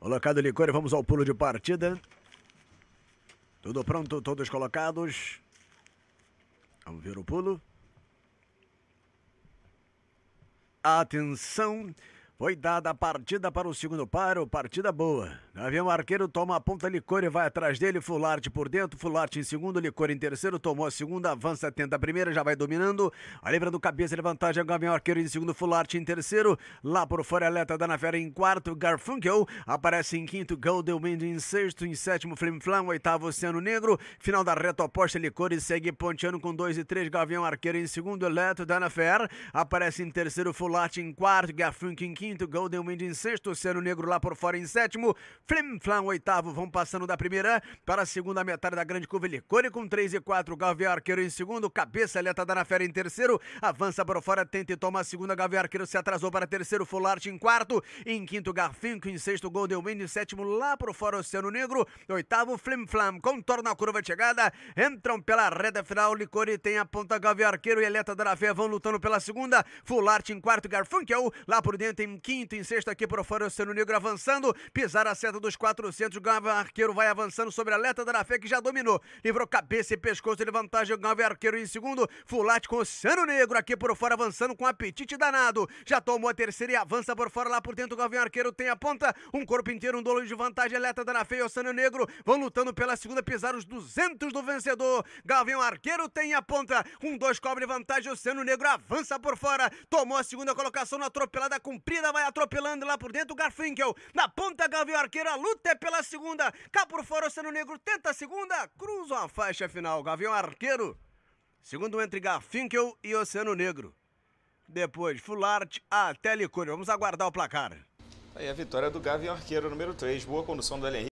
Colocado o licor e vamos ao pulo de partida. Tudo pronto, todos colocados. Vamos ver o pulo. Atenção! Foi dada a partida para o segundo paro, partida boa. Avião Arqueiro toma a ponta, Licor e vai atrás dele, Fularte por dentro, Fularte em segundo, Licor em terceiro, tomou a segunda, avança, tenta a primeira, já vai dominando. A livra do cabeça, levantagem, Gavião Arqueiro em segundo, Fularte em terceiro, lá por fora, Aleta Danafera em quarto, Garfunkel aparece em quinto, Wind em sexto, em sétimo, Flim Flam, oitavo, Oceano Negro, final da reta oposta, Licor e segue ponteando com dois e três, Gavião Arqueiro em segundo, Eleto Danafera aparece em terceiro, Fularte em quarto, Garfunkel em quinto, quinto, Golden Wind em sexto, Oceano Negro lá por fora em sétimo, Flim Flam oitavo, vão passando da primeira para a segunda metade da grande curva Licone com três e quatro Gavião Arqueiro em segundo, Cabeça Leta da na Fera em terceiro, avança por fora, tenta e toma a segunda, Gavião Arqueiro se atrasou para terceiro, Fularte em quarto, em quinto, Garfinco em sexto, Golden Wind em sétimo, lá por fora, Oceano Negro, oitavo, Flim Flam, contorna a curva de chegada, entram pela reta final, Licone tem a ponta, Gavião Arqueiro e Leta da na vão lutando pela segunda, Fularte em quarto, Garfunkel lá por dentro em quinto, em sexto aqui por fora, o Oceano Negro avançando, pisar a seta dos 400, Galvão Arqueiro vai avançando sobre a Leta da Rafé que já dominou, livrou cabeça e pescoço de vantagem, Galvão Arqueiro em segundo, Fulate com o Oceano Negro aqui por fora, avançando com apetite danado, já tomou a terceira e avança por fora, lá por dentro, Galvão Arqueiro tem a ponta, um corpo inteiro, um dolo de vantagem, Leta da Rafé e o Oceano Negro vão lutando pela segunda, pisar os 200 do vencedor, Galvão Arqueiro tem a ponta, um dois cobre vantagem, Oceano Negro avança por fora, tomou a segunda colocação na atropelada cumprida vai atropelando lá por dentro. Garfinkel na ponta, Gavião Arqueiro. A luta é pela segunda. Cá por fora, Oceano Negro tenta a segunda. Cruza a faixa final. Gavião Arqueiro. Segundo entre Garfinkel e Oceano Negro. Depois, Fularte até Licúrio. Vamos aguardar o placar. Aí a vitória do Gavião Arqueiro, número 3. Boa condução do Henrique